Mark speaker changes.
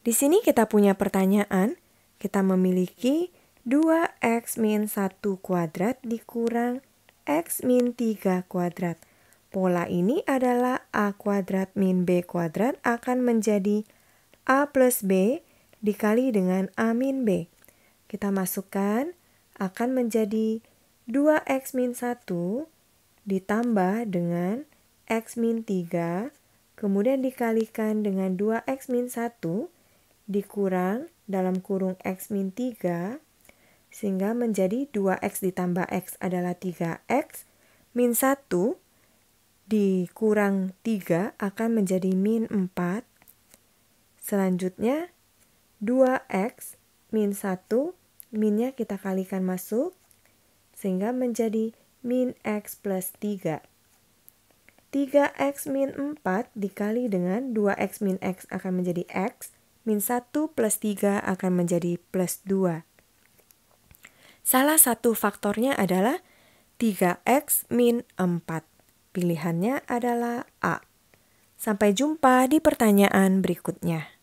Speaker 1: Di sini kita punya pertanyaan, kita memiliki 2x min 1 kuadrat dikurang x min 3 kuadrat. Pola ini adalah a kuadrat min b kuadrat akan menjadi a plus b dikali dengan a min b. Kita masukkan akan menjadi 2x min 1 ditambah dengan x min 3 kemudian dikalikan dengan 2x min 1 dikurang dalam kurung X min 3 sehingga menjadi 2X ditambah X adalah 3X min 1 dikurang 3 akan menjadi min 4 selanjutnya 2X min 1 minnya kita kalikan masuk sehingga menjadi min X plus 3 3x min 4 dikali dengan 2x min x akan menjadi x min 1 plus 3 akan menjadi plus 2. Salah satu faktornya adalah 3x min 4. Pilihannya adalah A. Sampai jumpa di pertanyaan berikutnya.